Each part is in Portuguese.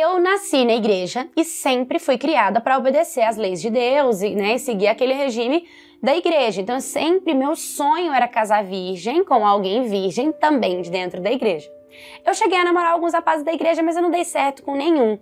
Eu nasci na igreja e sempre fui criada para obedecer às leis de Deus e né, seguir aquele regime da igreja. Então, sempre meu sonho era casar virgem com alguém virgem também de dentro da igreja. Eu cheguei a namorar alguns rapazes da igreja, mas eu não dei certo com nenhum.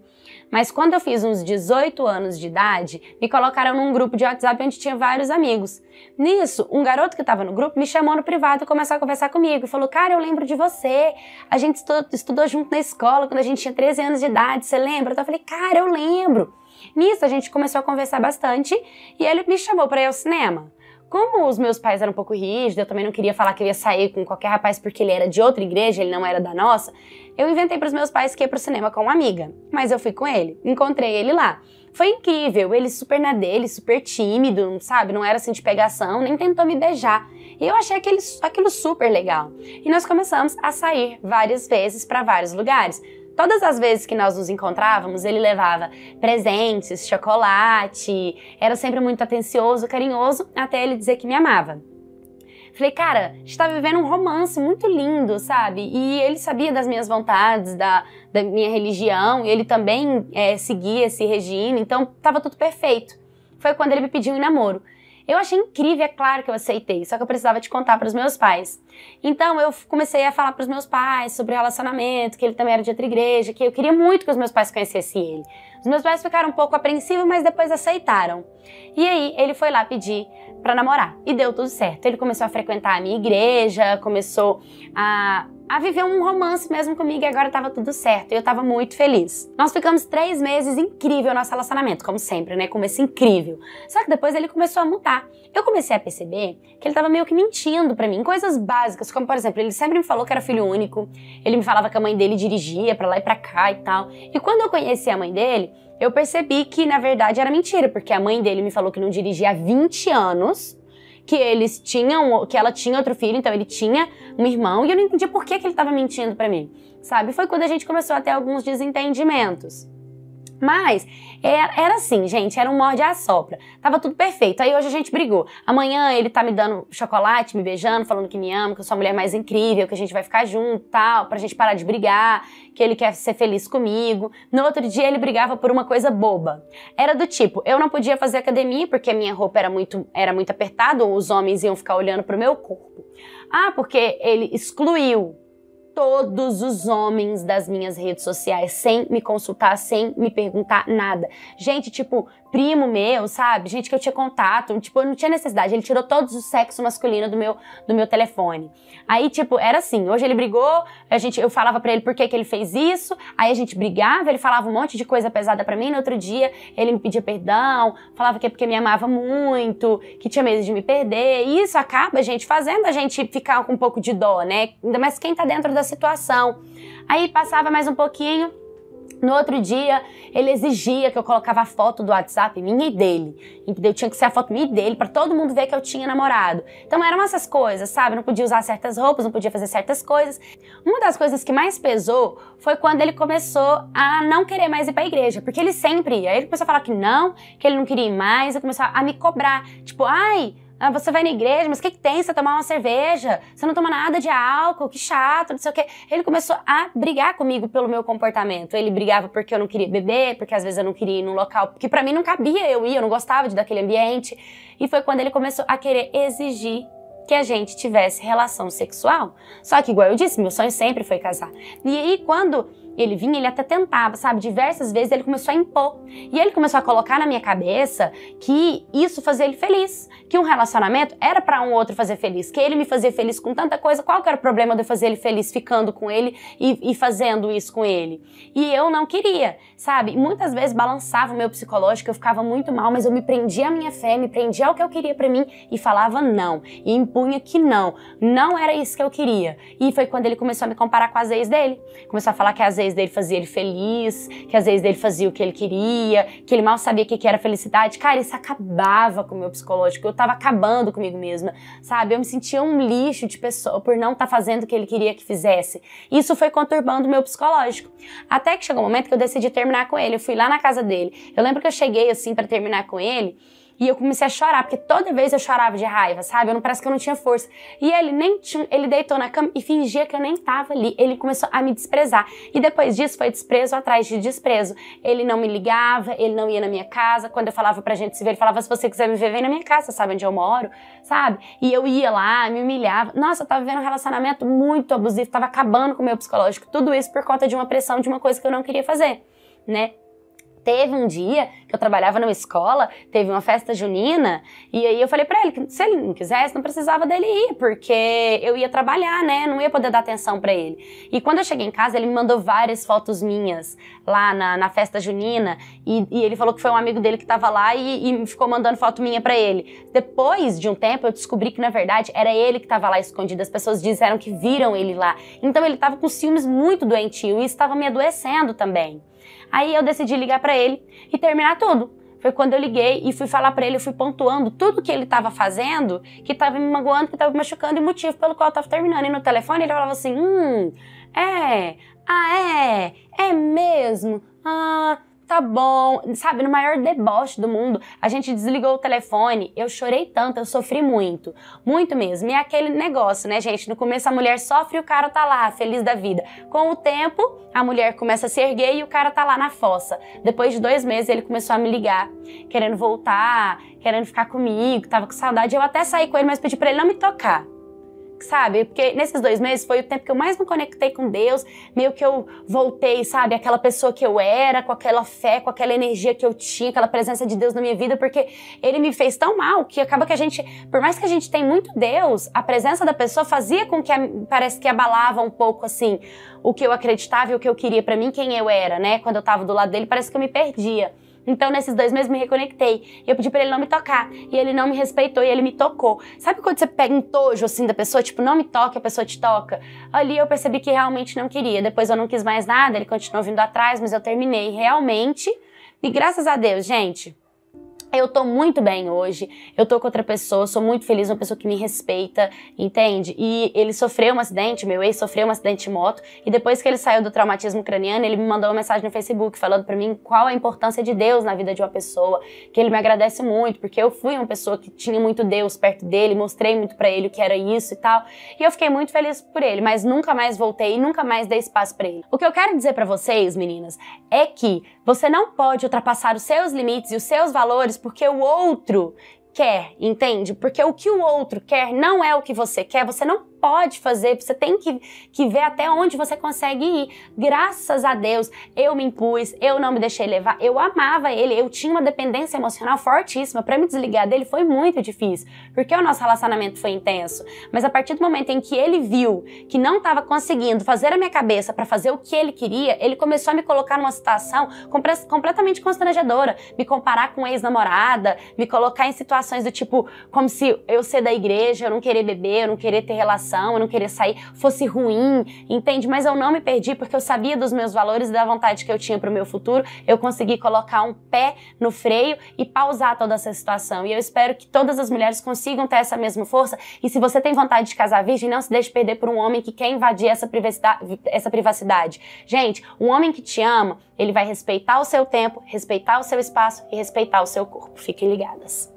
Mas quando eu fiz uns 18 anos de idade, me colocaram num grupo de WhatsApp onde tinha vários amigos. Nisso, um garoto que estava no grupo me chamou no privado e começou a conversar comigo. Falou, cara, eu lembro de você. A gente estudou, estudou junto na escola quando a gente tinha 13 anos de idade, você lembra? Então eu falei, cara, eu lembro. Nisso, a gente começou a conversar bastante e ele me chamou para ir ao cinema. Como os meus pais eram um pouco rígidos, eu também não queria falar que eu ia sair com qualquer rapaz porque ele era de outra igreja, ele não era da nossa, eu inventei para os meus pais que ia pro cinema com uma amiga. Mas eu fui com ele, encontrei ele lá. Foi incrível, ele super na dele, super tímido, sabe? Não era assim de pegação, nem tentou me beijar. E eu achei aquele, aquilo super legal. E nós começamos a sair várias vezes para vários lugares. Todas as vezes que nós nos encontrávamos, ele levava presentes, chocolate, era sempre muito atencioso, carinhoso, até ele dizer que me amava. Falei, cara, a gente tá vivendo um romance muito lindo, sabe? E ele sabia das minhas vontades, da, da minha religião, ele também é, seguia esse regime, então estava tudo perfeito. Foi quando ele me pediu em namoro. Eu achei incrível, é claro que eu aceitei, só que eu precisava te contar para os meus pais. Então eu comecei a falar para os meus pais sobre relacionamento, que ele também era de outra igreja, que eu queria muito que os meus pais conhecessem ele. Os meus pais ficaram um pouco apreensivos, mas depois aceitaram. E aí ele foi lá pedir para namorar e deu tudo certo. Ele começou a frequentar a minha igreja, começou a a viver um romance mesmo comigo e agora estava tudo certo. E eu estava muito feliz. Nós ficamos três meses incrível nosso relacionamento, como sempre, né? Começo incrível. Só que depois ele começou a mudar. Eu comecei a perceber que ele estava meio que mentindo para mim, coisas básicas, como por exemplo, ele sempre me falou que era filho único, ele me falava que a mãe dele dirigia para lá e para cá e tal. E quando eu conheci a mãe dele, eu percebi que na verdade era mentira, porque a mãe dele me falou que não dirigia há 20 anos que eles tinham, que ela tinha outro filho, então ele tinha um irmão, e eu não entendia por que, que ele estava mentindo para mim, sabe? Foi quando a gente começou a ter alguns desentendimentos. Mas é, era, assim, gente, era um morde à sopra. Tava tudo perfeito. Aí hoje a gente brigou. Amanhã ele tá me dando chocolate, me beijando, falando que me ama, que eu sou a mulher mais incrível, que a gente vai ficar junto, tal, pra gente parar de brigar, que ele quer ser feliz comigo. No outro dia ele brigava por uma coisa boba. Era do tipo, eu não podia fazer academia porque a minha roupa era muito, era muito apertada, ou os homens iam ficar olhando pro meu corpo. Ah, porque ele excluiu todos os homens das minhas redes sociais, sem me consultar, sem me perguntar nada. Gente, tipo, primo meu, sabe? Gente que eu tinha contato, tipo, eu não tinha necessidade. Ele tirou todos o sexo masculino do meu, do meu telefone. Aí, tipo, era assim, hoje ele brigou, a gente, eu falava para ele por que, que ele fez isso, aí a gente brigava, ele falava um monte de coisa pesada para mim, no outro dia ele me pedia perdão, falava que é porque me amava muito, que tinha medo de me perder, e isso acaba, gente, fazendo a gente ficar com um pouco de dó, né? Ainda mais quem tá dentro da da situação. Aí passava mais um pouquinho, no outro dia, ele exigia que eu colocava a foto do WhatsApp minha e dele. Entendeu? Tinha que ser a foto minha e dele para todo mundo ver que eu tinha namorado. Então eram essas coisas, sabe? Não podia usar certas roupas, não podia fazer certas coisas. Uma das coisas que mais pesou foi quando ele começou a não querer mais ir para a igreja, porque ele sempre ia. Ele começou a falar que não, que ele não queria ir mais, e começou a me cobrar, tipo, ai, ah, você vai na igreja, mas o que, que tem você tomar uma cerveja? Você não toma nada de álcool, que chato, não sei o quê. Ele começou a brigar comigo pelo meu comportamento. Ele brigava porque eu não queria beber, porque às vezes eu não queria ir num local, porque para mim não cabia eu ir, eu não gostava de daquele ambiente. E foi quando ele começou a querer exigir que a gente tivesse relação sexual. Só que, igual eu disse, meu sonho sempre foi casar. E aí, quando ele vinha, ele até tentava, sabe? Diversas vezes ele começou a impor. E ele começou a colocar na minha cabeça que isso fazia ele feliz, que um relacionamento era para um outro fazer feliz, que ele me fazia feliz com tanta coisa. Qual que era o problema de eu fazer ele feliz ficando com ele e, e fazendo isso com ele? E eu não queria, sabe? Muitas vezes balançava o meu psicológico, eu ficava muito mal, mas eu me prendia à minha fé, me prendia ao que eu queria para mim e falava não, e impunha que não, não era isso que eu queria. E foi quando ele começou a me comparar com as ex dele, começou a falar que as vezes dele fazia ele feliz, que às vezes dele fazia o que ele queria, que ele mal sabia o que era felicidade. Cara, isso acabava com o meu psicológico. Eu tava acabando comigo mesma, sabe? Eu me sentia um lixo de pessoa por não estar tá fazendo o que ele queria que fizesse. Isso foi conturbando o meu psicológico. Até que chegou um momento que eu decidi terminar com ele. Eu fui lá na casa dele. Eu lembro que eu cheguei assim para terminar com ele. E eu comecei a chorar, porque toda vez eu chorava de raiva, sabe? Eu não parece que eu não tinha força. E ele nem tinha, ele deitou na cama e fingia que eu nem tava ali. Ele começou a me desprezar. E depois disso foi desprezo atrás de desprezo. Ele não me ligava, ele não ia na minha casa. Quando eu falava pra gente se ver, ele falava: se você quiser me ver, vem na minha casa, sabe onde eu moro, sabe? E eu ia lá, me humilhava. Nossa, eu tava vivendo um relacionamento muito abusivo, tava acabando com o meu psicológico. Tudo isso por conta de uma pressão de uma coisa que eu não queria fazer, né? Teve um dia que eu trabalhava numa escola, teve uma festa junina, e aí eu falei para ele que se ele não quisesse, não precisava dele ir, porque eu ia trabalhar, né? Não ia poder dar atenção para ele. E quando eu cheguei em casa, ele me mandou várias fotos minhas lá na, na festa junina, e, e, ele falou que foi um amigo dele que tava lá e, e ficou mandando foto minha para ele. Depois de um tempo, eu descobri que na verdade era ele que tava lá escondido. As pessoas disseram que viram ele lá. Então ele tava com ciúmes muito doentio e estava me adoecendo também. Aí eu decidi ligar para ele e terminar tudo. Foi quando eu liguei e fui falar para ele, fui pontuando tudo que ele estava fazendo, que estava me magoando, que estava me machucando e o motivo pelo qual eu estava terminando. E no telefone ele falava assim: "Hum, é, ah é, é mesmo. Ah, tá bom, sabe, no maior deboche do mundo, a gente desligou o telefone, eu chorei tanto, eu sofri muito, muito mesmo. E é aquele negócio, né, gente, no começo a mulher sofre e o cara tá lá, feliz da vida. Com o tempo, a mulher começa a se erguer e o cara tá lá na fossa. Depois de dois meses, ele começou a me ligar, querendo voltar, querendo ficar comigo, tava com saudade. Eu até saí com ele, mas pedi pra ele não me tocar sabe? Porque nesses dois meses foi o tempo que eu mais me conectei com Deus, meio que eu voltei, sabe? Aquela pessoa que eu era, com aquela fé, com aquela energia que eu tinha, aquela presença de Deus na minha vida, porque ele me fez tão mal que acaba que a gente, por mais que a gente tem muito Deus, a presença da pessoa fazia com que parece que abalava um pouco assim o que eu acreditava e o que eu queria para mim, quem eu era, né? Quando eu tava do lado dele, parece que eu me perdia. Então, nesses dois meses, me reconectei. e Eu pedi pra ele não me tocar. E ele não me respeitou e ele me tocou. Sabe quando você pega um tojo assim da pessoa, tipo, não me toque, a pessoa te toca? Ali eu percebi que realmente não queria. Depois eu não quis mais nada, ele continuou vindo atrás, mas eu terminei realmente. E graças a Deus, gente, eu tô muito bem hoje, eu tô com outra pessoa, sou muito feliz, uma pessoa que me respeita, entende? E ele sofreu um acidente, meu ex sofreu um acidente de moto, e depois que ele saiu do traumatismo craniano, ele me mandou uma mensagem no Facebook falando para mim qual a importância de Deus na vida de uma pessoa, que ele me agradece muito, porque eu fui uma pessoa que tinha muito Deus perto dele, mostrei muito para ele o que era isso e tal, e eu fiquei muito feliz por ele, mas nunca mais voltei, nunca mais dei espaço para ele. O que eu quero dizer para vocês, meninas, é que você não pode ultrapassar os seus limites e os seus valores porque o outro quer, entende? Porque o que o outro quer não é o que você quer, você não pode fazer, você tem que, que ver até onde você consegue ir. Graças a Deus, eu me impus, eu não me deixei levar, eu amava ele, eu tinha uma dependência emocional fortíssima. Para me desligar dele foi muito difícil, porque o nosso relacionamento foi intenso. Mas a partir do momento em que ele viu que não estava conseguindo fazer a minha cabeça para fazer o que ele queria, ele começou a me colocar numa situação completamente constrangedora, me comparar com ex-namorada, me colocar em situações do tipo como se eu ser da igreja, eu não querer beber, eu não querer ter relação eu não queria sair, fosse ruim, entende? Mas eu não me perdi porque eu sabia dos meus valores, e da vontade que eu tinha para o meu futuro. Eu consegui colocar um pé no freio e pausar toda essa situação. E eu espero que todas as mulheres consigam ter essa mesma força. E se você tem vontade de casar virgem, não se deixe perder por um homem que quer invadir essa privacidade. Essa privacidade. Gente, um homem que te ama, ele vai respeitar o seu tempo, respeitar o seu espaço e respeitar o seu corpo. Fiquem ligadas.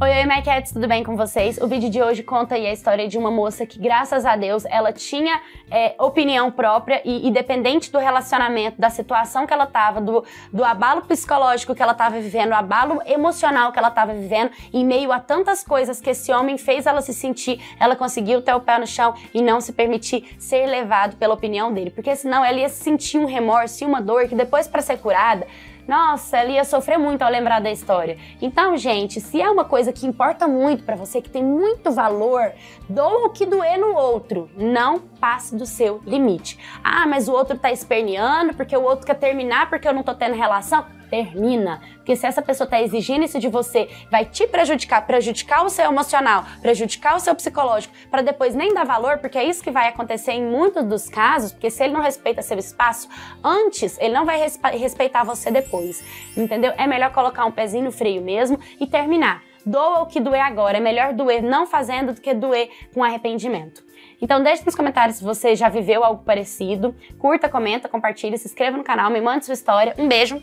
Oi, oi, Maquettes, tudo bem com vocês? O vídeo de hoje conta aí a história de uma moça que, graças a Deus, ela tinha é, opinião própria e, independente do relacionamento, da situação que ela tava, do, do abalo psicológico que ela tava vivendo, o abalo emocional que ela tava vivendo, em meio a tantas coisas que esse homem fez ela se sentir, ela conseguiu ter o pé no chão e não se permitir ser levado pela opinião dele, porque senão ela ia sentir um remorso e uma dor que depois, para ser curada, nossa, ela ia sofrer muito ao lembrar da história. Então, gente, se é uma coisa que importa muito para você, que tem muito valor, doa o que doer no outro. Não passe do seu limite. Ah, mas o outro tá esperneando porque o outro quer terminar porque eu não tô tendo relação termina. Porque se essa pessoa está exigindo isso de você, vai te prejudicar, prejudicar o seu emocional, prejudicar o seu psicológico, para depois nem dar valor, porque é isso que vai acontecer em muitos dos casos, porque se ele não respeita seu espaço antes, ele não vai respeitar você depois. Entendeu? É melhor colocar um pezinho no freio mesmo e terminar. Doa o que doer agora. É melhor doer não fazendo do que doer com arrependimento. Então deixe nos comentários se você já viveu algo parecido. Curta, comenta, compartilha, se inscreva no canal, me mande sua história. Um beijo